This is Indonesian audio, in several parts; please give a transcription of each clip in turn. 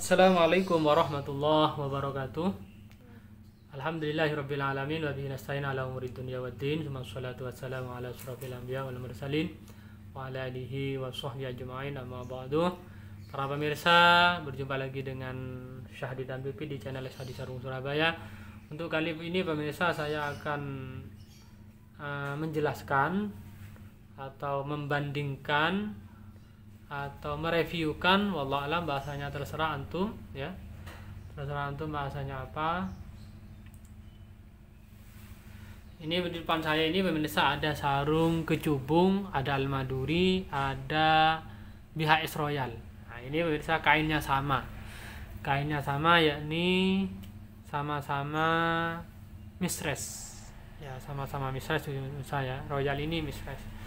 Assalamualaikum warahmatullahi wabarakatuh. Alhamdulillahirabbil alamin wa bihi nasta'in ala umuri dunya waddin. Wa shalatu wassalamu ala asrofil anbiya wal mursalin wa ala alihi wa sahbihi ajmain amma ba'du. Para pemirsa, berjumpa lagi dengan Syahdi dan Pipi di channel Syahdi Sarung Surabaya. Untuk kali ini pemirsa saya akan uh, menjelaskan atau membandingkan atau mereviewkan wallah alam bahasanya terserah antum ya terserah antum bahasanya apa ini di depan saya ini pemirsa ada sarung kecubung ada almaduri ada bhs royal nah, ini pemirsa kainnya sama kainnya sama yakni sama-sama mistress ya sama-sama mistress saya royal ini mistress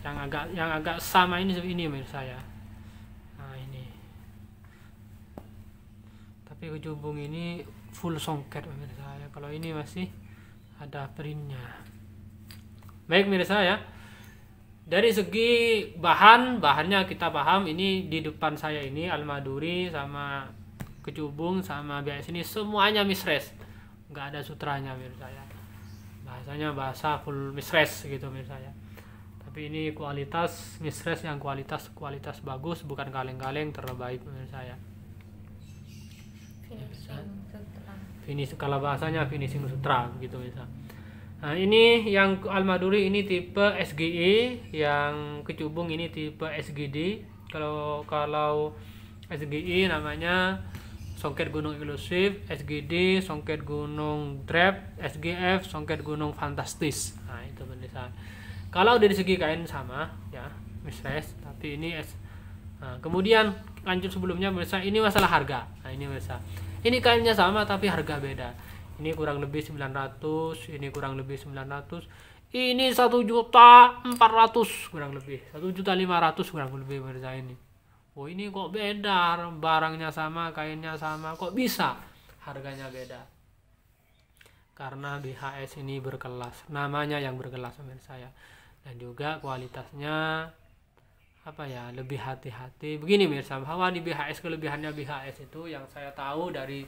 yang agak yang agak sama ini ini menurut saya nah ini tapi ujung ini full songket menurut saya kalau ini masih ada printnya baik menurut saya dari segi bahan bahannya kita paham ini di depan saya ini almaduri sama kecubung sama biasa ini semuanya misres nggak ada sutranya menurut saya bahasanya bahasa full misres gitu menurut saya tapi ini kualitas mistress yang kualitas kualitas bagus bukan kaleng-kaleng terbaik menurut saya finishing sutra kalau bahasanya finishing sutra gitu misal nah ini yang almaduri ini tipe SGE yang kecubung ini tipe SGD kalau kalau SGI e namanya songket gunung ilusif, SGD songket gunung trap, SGF songket gunung fantastis. Nah, itu saya kalau dari segi kain sama ya misalnya, tapi ini es nah, kemudian lanjut sebelumnya bisa ini masalah harga nah ini bisa ini kainnya sama tapi harga beda ini kurang lebih 900 ini kurang lebih 900 ini satu juta empat ratus kurang lebih satu juta lima ratus kurang lebih pemirsa ini oh ini kok beda barangnya sama kainnya sama kok bisa harganya beda karena BHS ini berkelas namanya yang berkelas pemirsa saya dan juga kualitasnya apa ya lebih hati-hati begini mirsa bahwa di BHS kelebihannya BHS itu yang saya tahu dari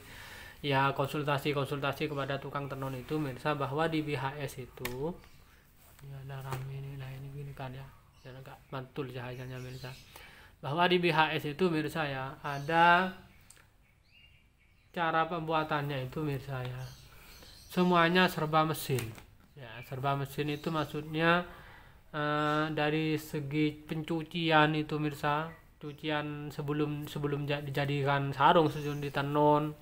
ya konsultasi-konsultasi kepada tukang tenun itu mirsa bahwa di BHS itu ya ada ini nah ini gini kan ya dan ya, agak mantul cahayanya mirsa bahwa di BHS itu mirsa ya ada cara pembuatannya itu mirsa ya semuanya serba mesin ya serba mesin itu maksudnya uh, dari segi pencucian itu mirsa cucian sebelum sebelum dijadikan sarung sebelum ditenun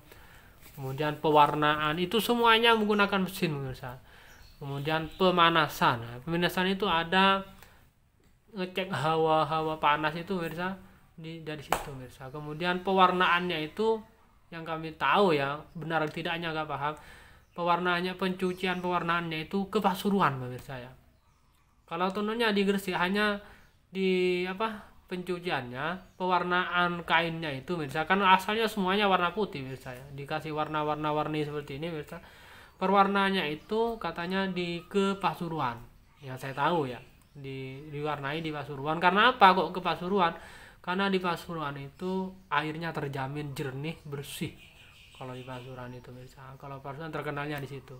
kemudian pewarnaan itu semuanya menggunakan mesin mirsa. kemudian pemanasan pemanasan itu ada ngecek hawa-hawa panas itu mirsa, di dari situ mirsa. kemudian pewarnaannya itu yang kami tahu ya benar tidaknya nggak paham pewarnaannya pencucian pewarnaannya itu kepasuruan pemirsa ya kalau tenunnya di Gresik hanya di apa pencuciannya, pewarnaan kainnya itu mirsa. Kan asalnya semuanya warna putih mirsa ya. Dikasih warna-warna-warni seperti ini misalnya Perwarnanya itu katanya di ke Pasuruan. Ya saya tahu ya. Di diwarnai di Pasuruan. Karena apa kok ke Pasuruan? Karena di Pasuruan itu airnya terjamin jernih, bersih. Kalau di Pasuruan itu misalnya Kalau Pasuruan terkenalnya di situ.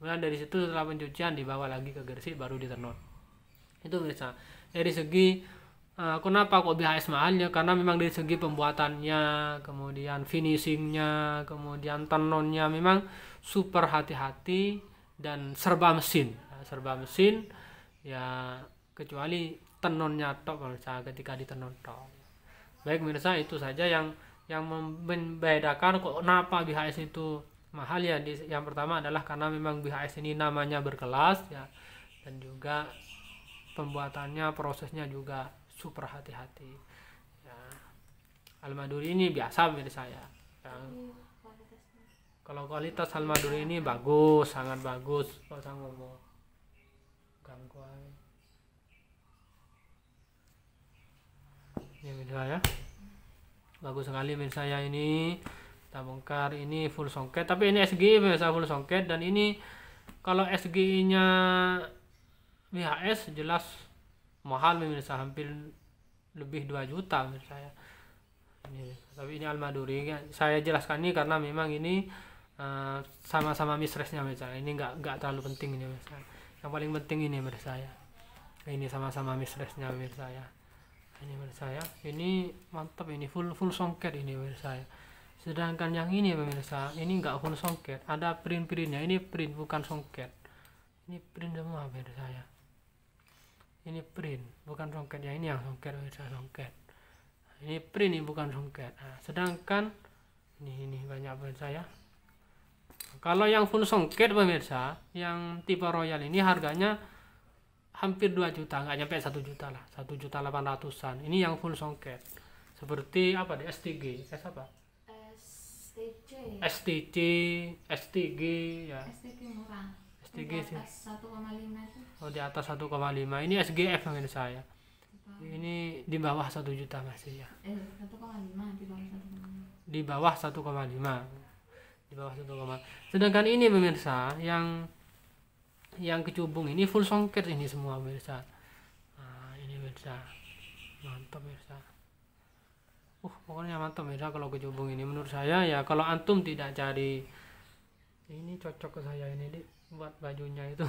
Kemudian dari situ setelah pencucian dibawa lagi ke Gresik baru ditenun itu bisa dari segi uh, kenapa kok BHS mahal ya karena memang dari segi pembuatannya kemudian finishingnya kemudian tenonnya memang super hati-hati dan serba mesin nah, serba mesin ya kecuali tenonnya top kalau saya ketika ditenon top baik mirsa itu saja yang yang membedakan kok kenapa BHS itu mahal ya yang pertama adalah karena memang BHS ini namanya berkelas ya dan juga pembuatannya prosesnya juga super hati-hati ya almaduri ini biasa menurut saya ya. kalau kualitas almaduri ini bagus sangat bagus kalau ngomong gangguan ini menurut saya bagus sekali menurut saya ini kita bongkar ini full songket tapi ini SGI biasa full songket dan ini kalau SGI nya WHS jelas mahal pemirsa hampir lebih 2 juta pemirsa saya ini, iya, tapi ini Almaduri saya jelaskan ini karena memang ini eh, sama-sama uh, mistressnya ini nggak nggak terlalu penting ini menurut yang paling penting ini menurut saya ini sama-sama mistressnya menurut saya ini menurut saya ini mantap ini full full songket ini menurut saya sedangkan yang ini pemirsa ini nggak full songket ada print printnya ini print bukan songket ini print semua pemirsa saya ini print bukan songket ya ini yang songket bisa songket ini print ini bukan songket nah, sedangkan ini ini banyak pemirsa ya kalau yang full songket pemirsa yang tipe royal ini harganya hampir 2 juta nggak nyampe satu juta lah satu juta delapan ratusan ini yang full songket seperti apa di STG S apa STC STC STG ya STG murah SDG sih. Oh di atas 1,5. Ini SGF mungkin saya. Ini di bawah 1 juta masih ya. Eh, di bawah 1,5. Di bawah 1,5. Di bawah koma. sedangkan ini pemirsa yang yang kecubung ini full songket ini semua pemirsa. Nah, ini pemirsa. Mantap pemirsa. Uh, pokoknya mantap pemirsa kalau kecubung ini menurut saya ya kalau antum tidak cari ini cocok ke saya ini, Dik buat bajunya itu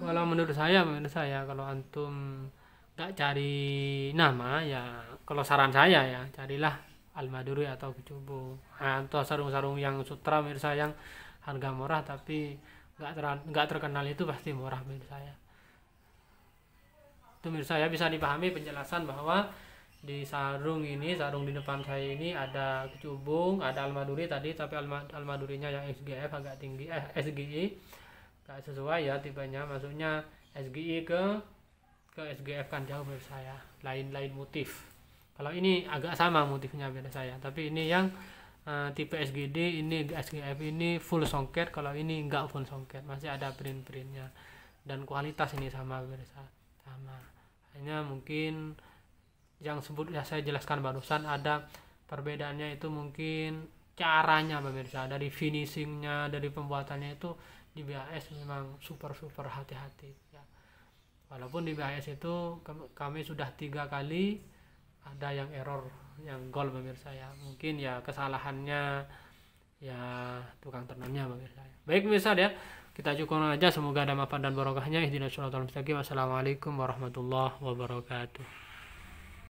walau menurut saya menurut saya kalau antum nggak cari nama ya kalau saran saya ya carilah almaduri atau kecubu nah, atau sarung-sarung yang sutra menurut saya yang harga murah tapi nggak ter nggak terkenal itu pasti murah menurut saya itu menurut saya bisa dipahami penjelasan bahwa di sarung ini sarung di depan saya ini ada kecubung ada almaduri tadi tapi alma, almadurinya yang SGF agak tinggi eh SGI enggak sesuai ya tipenya maksudnya SGI ke ke SGF kan jauh dari saya lain-lain motif kalau ini agak sama motifnya beda saya tapi ini yang uh, tipe SGD ini SGF ini full songket kalau ini enggak full songket masih ada print-printnya dan kualitas ini sama beda sama hanya mungkin yang sebut ya saya jelaskan barusan ada perbedaannya itu mungkin caranya pemirsa dari finishingnya dari pembuatannya itu di BAS memang super super hati-hati ya walaupun di BAS itu kami sudah tiga kali ada yang error yang gol pemirsa ya mungkin ya kesalahannya ya tukang tenunnya pemirsa ya. baik pemirsa ya kita cukup aja semoga ada manfaat dan barokahnya Wassalamualaikum wassalamualaikum warahmatullahi wabarakatuh